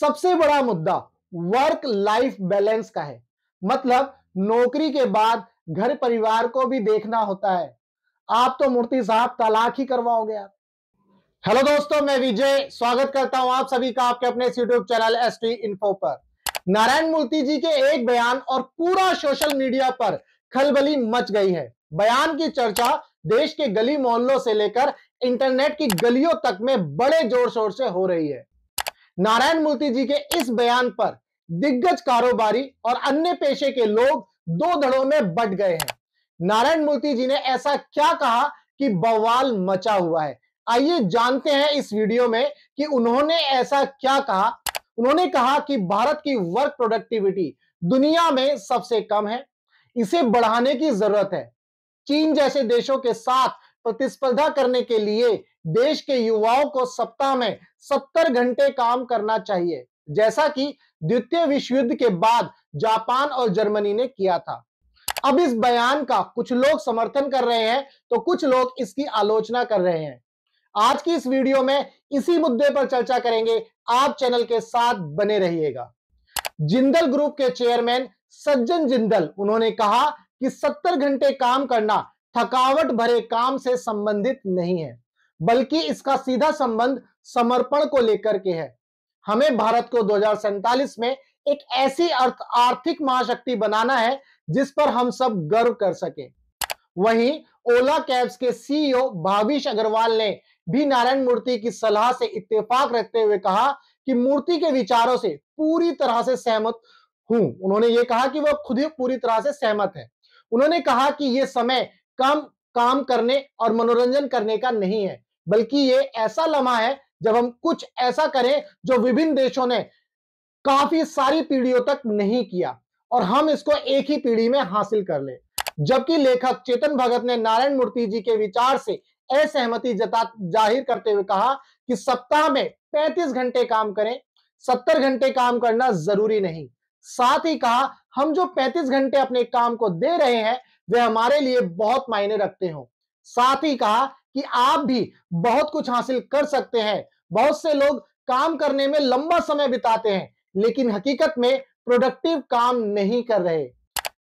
सबसे बड़ा मुद्दा वर्क लाइफ बैलेंस का है मतलब नौकरी के बाद घर परिवार को भी देखना होता है आप तो मूर्ति साहब तलाक ही करवाओगे आप हेलो दोस्तों मैं विजय स्वागत करता हूं आप सभी का आपके अपने YouTube channel S T info पर नारायण मूर्ति जी के एक बयान और पूरा सोशल मीडिया पर खलबली मच गई है बयान की चर्चा देश के गली मोहल्लों से लेकर इंटरनेट की गलियों तक में बड़े जोर शोर से हो रही है नारायण मूर्ति जी के इस बयान पर दिग्गज कारोबारी और अन्य पेशे के लोग दो धड़ों में बट गए हैं नारायण मूर्ति जी ने ऐसा क्या कहा कि बवाल मचा हुआ है आइए जानते हैं इस वीडियो में कि उन्होंने ऐसा क्या कहा उन्होंने कहा कि भारत की वर्क प्रोडक्टिविटी दुनिया में सबसे कम है इसे बढ़ाने की जरूरत है चीन जैसे देशों के साथ प्रतिस्पर्धा करने के लिए देश के युवाओं को सप्ताह में सत्तर घंटे काम करना चाहिए जैसा कि द्वितीय विश्व युद्ध के बाद जापान और जर्मनी ने किया था अब इस बयान का कुछ लोग समर्थन कर रहे हैं तो कुछ लोग इसकी आलोचना कर रहे हैं आज की इस वीडियो में इसी मुद्दे पर चर्चा करेंगे आप चैनल के साथ बने रहिएगा जिंदल ग्रुप के चेयरमैन सज्जन जिंदल उन्होंने कहा कि 70 घंटे काम करना थकावट भरे काम से संबंधित नहीं है बल्कि इसका सीधा संबंध समर्पण को लेकर के है हमें भारत को दो में एक ऐसी अर्थ आर्थिक महाशक्ति बनाना है जिस पर हम सब गर्व कर सके वहीं ओला कैब्स के सीईओ e भाविश अग्रवाल ने भी नारायण मूर्ति की सलाह से इत्तेफाक रखते हुए कहा कि मूर्ति के विचारों से पूरी तरह से सहमत हूं उन्होंने ये कहा कि वह खुद ही पूरी तरह से सहमत है उन्होंने कहा कि यह समय कम काम करने और मनोरंजन करने का नहीं है बल्कि ये ऐसा लम्हा है जब हम कुछ ऐसा करें जो विभिन्न देशों ने काफी सारी पीढ़ियों तक नहीं किया और हम इसको एक ही पीढ़ी में हासिल कर ले जबकि लेखक चेतन भगत ने नारायण मूर्ति जी के विचार से असहमति जता जाहिर करते हुए कहा कि सप्ताह में 35 घंटे काम करें 70 घंटे काम करना जरूरी नहीं साथ ही कहा हम जो 35 घंटे अपने काम को दे रहे हैं वे हमारे लिए बहुत मायने रखते हो साथ ही कहा कि आप भी बहुत कुछ हासिल कर सकते हैं बहुत से लोग काम करने में लंबा समय बिताते हैं लेकिन हकीकत में प्रोडक्टिव काम नहीं कर रहे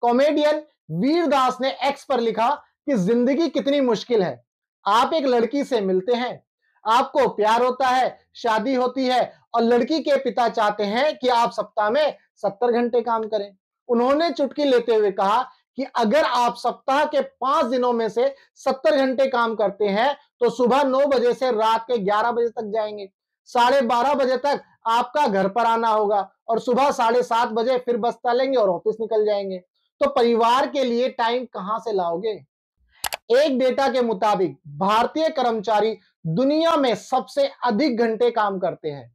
कॉमेडियन वीरदास ने एक्स पर लिखा कि जिंदगी कितनी मुश्किल है आप एक लड़की से मिलते हैं आपको प्यार होता है शादी होती है और लड़की के पिता चाहते हैं कि आप सप्ताह में सत्तर घंटे काम करें उन्होंने चुटकी लेते हुए कहा कि अगर आप सप्ताह के पांच दिनों में से सत्तर घंटे काम करते हैं तो सुबह नौ बजे से रात के ग्यारह बजे तक जाएंगे साढ़े बारह बजे तक आपका घर पर आना होगा और सुबह साढ़े सात बजे फिर बस चलेंगे और ऑफिस निकल जाएंगे तो परिवार के लिए टाइम कहां से लाओगे एक डेटा के मुताबिक भारतीय कर्मचारी दुनिया में सबसे अधिक घंटे काम करते हैं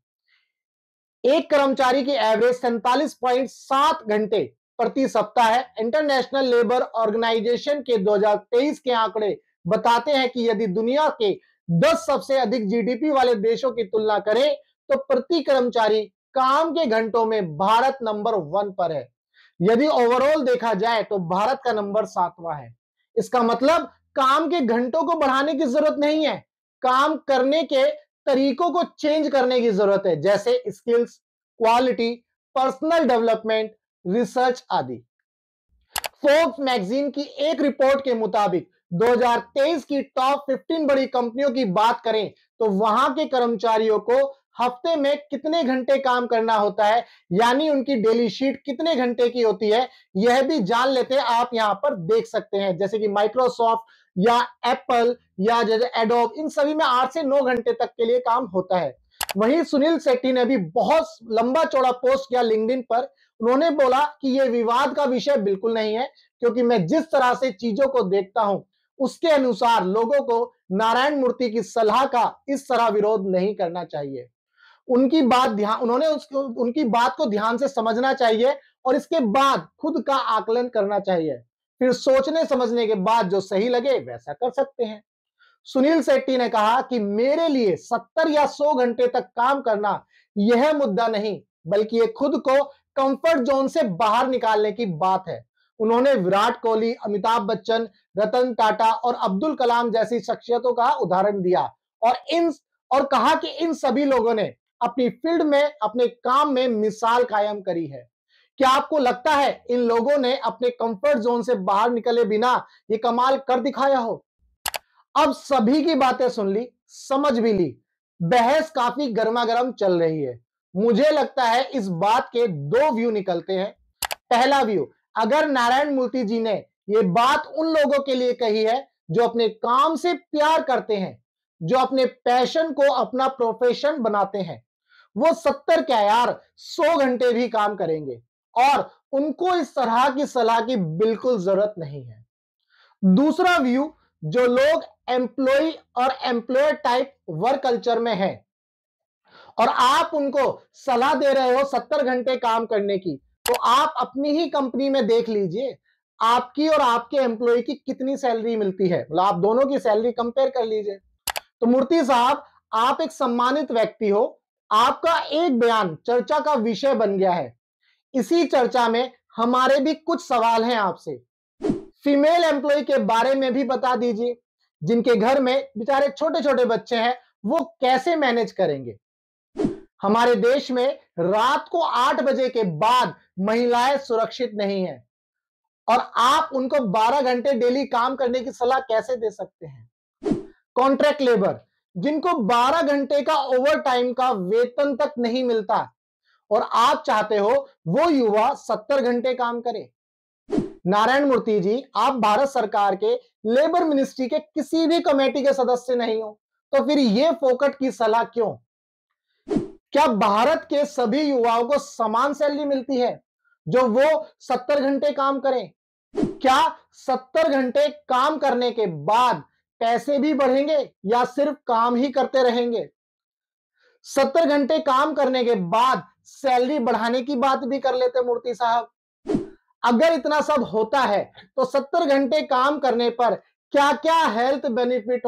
एक कर्मचारी की एवरेज सैतालीस पॉइंट सात घंटे प्रति सप्ताह है इंटरनेशनल लेबर ऑर्गेनाइजेशन के 2023 के आंकड़े बताते हैं कि यदि दुनिया के 10 सबसे अधिक जीडीपी वाले देशों की तुलना करें तो प्रति कर्मचारी काम के घंटों में भारत नंबर वन पर है यदि ओवरऑल देखा जाए तो भारत का नंबर सातवां है इसका मतलब काम के घंटों को बढ़ाने की जरूरत नहीं है काम करने के तरीकों को चेंज करने की जरूरत है जैसे skills quality personal development research आदि फोर्ब्स मैगजीन की एक रिपोर्ट के मुताबिक 2023 की टॉप 15 बड़ी कंपनियों की बात करें तो वहां के कर्मचारियों को हफ्ते में कितने घंटे काम करना होता है यानी उनकी डेली शीट कितने घंटे की होती है यह भी जान लेते हैं आप यहां पर देख सकते हैं जैसे कि माइक्रोसॉफ्ट या एप्पल या जैसे एडोब इन सभी में आठ से नौ घंटे तक के लिए काम होता है वहीं सुनील सेट्टी ने भी बहुत लंबा चौड़ा पोस्ट किया लिंक्डइन पर उन्होंने बोला कि ये विवाद का विषय बिल्कुल नहीं है क्योंकि मैं जिस तरह से चीजों को देखता हूं उसके अनुसार लोगों को नारायण मूर्ति की सलाह का इस तरह विरोध नहीं करना चाहिए उनकी बात ध्यान उन्होंने उनकी बात को ध्यान से समझना चाहिए और इसके बाद खुद का आकलन करना चाहिए फिर सोचने समझने के बाद जो सही लगे वैसा कर सकते हैं सुनील सेट्टी ने कहा कि मेरे लिए सत्तर या सौ घंटे तक काम करना यह मुद्दा नहीं बल्कि ये खुद को कंफर्ट जोन से बाहर निकालने की बात है उन्होंने विराट कोहली अमिताभ बच्चन रतन टाटा और अब्दुल कलाम जैसी शख्सियतों का उदाहरण दिया और इन और कहा कि इन सभी लोगों ने अपनी फील्ड में अपने काम में मिसाल कायम करी है क्या आपको लगता है इन लोगों ने अपने कंफर्ट जोन से बाहर निकले बिना ये कमाल कर दिखाया हो अब सभी की बातें सुन ली समझ भी ली बहस काफी गर्मा गर्म चल रही है मुझे लगता है इस बात के दो व्यू निकलते हैं पहला व्यू अगर नारायण मूर्ति जी ने यह बात उन लोगों के लिए कही है जो अपने काम से प्यार करते हैं जो अपने पैशन को अपना प्रोफेशन बनाते हैं वो सत्तर क्या यार सौ घंटे भी काम करेंगे और उनको इस तरह की सलाह की बिल्कुल जरूरत नहीं है दूसरा व्यू जो लोग एम्प्लॉय और एम्प्लॉय टाइप वर्क कल्चर में हैं और आप उनको सलाह दे रहे हो सत्तर घंटे काम करने की तो आप अपनी ही कंपनी में देख लीजिए आपकी और आपके एम्प्लॉय की कितनी सैलरी मिलती है मतलब आप दोनों की सैलरी कंपेयर कर लीजिए तो मूर्ति साहब आप एक सम्मानित व्यक्ति हो आपका एक बयान चर्चा का विषय बन गया है इसी चर्चा में हमारे भी कुछ सवाल हैं आपसे फीमेल एम्प्लॉय के बारे में भी बता दीजिए जिनके घर में बेचारे छोटे छोटे बच्चे हैं वो कैसे मैनेज करेंगे हमारे देश में रात को आठ बजे के बाद महिलाएं सुरक्षित नहीं है और आप उनको 12 घंटे डेली काम करने की सलाह कैसे दे सकते हैं कॉन्ट्रैक्ट लेबर जिनको 12 घंटे का ओवर टाइम का वेतन तक नहीं मिलता और आप चाहते हो वो युवा 70 घंटे काम करे नारायण मूर्ति जी आप भारत सरकार के लेबर मिनिस्ट्री के किसी भी कमेटी के सदस्य नहीं हो तो फिर ये फोकट की सलाह क्यों क्या भारत के सभी युवाओं को समान सैलरी मिलती है जो वो सत्तर घंटे काम करें क्या सत्तर घंटे काम करने के बाद पैसे भी बढ़ेंगे या सिर्फ काम ही करते रहेंगे सत्तर घंटे काम करने के बाद सैलरी बढ़ाने की बात भी कर लेते मूर्ति साहब अगर इतना सब होता है तो सत्तर घंटे काम करने पर क्या क्या हेल्थ बेनिफिट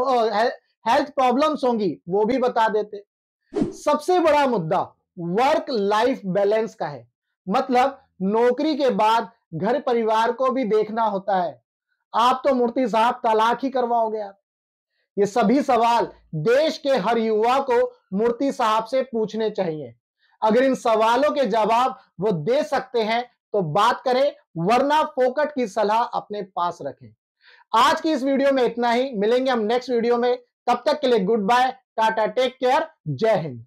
हेल्थ प्रॉब्लम्स होंगी वो भी बता देते सबसे बड़ा मुद्दा वर्क लाइफ बैलेंस का है मतलब नौकरी के बाद घर परिवार को भी देखना होता है आप तो मूर्ति साहब तलाक ही करवाओगे आप ये सभी सवाल देश के हर युवा को मूर्ति साहब से पूछने चाहिए अगर इन सवालों के जवाब वो दे सकते हैं तो बात करें वरना फोकट की सलाह अपने पास रखें आज की इस वीडियो में इतना ही मिलेंगे हम नेक्स्ट वीडियो में तब तक के लिए गुड बाय टाटा टेक केयर जय हिंद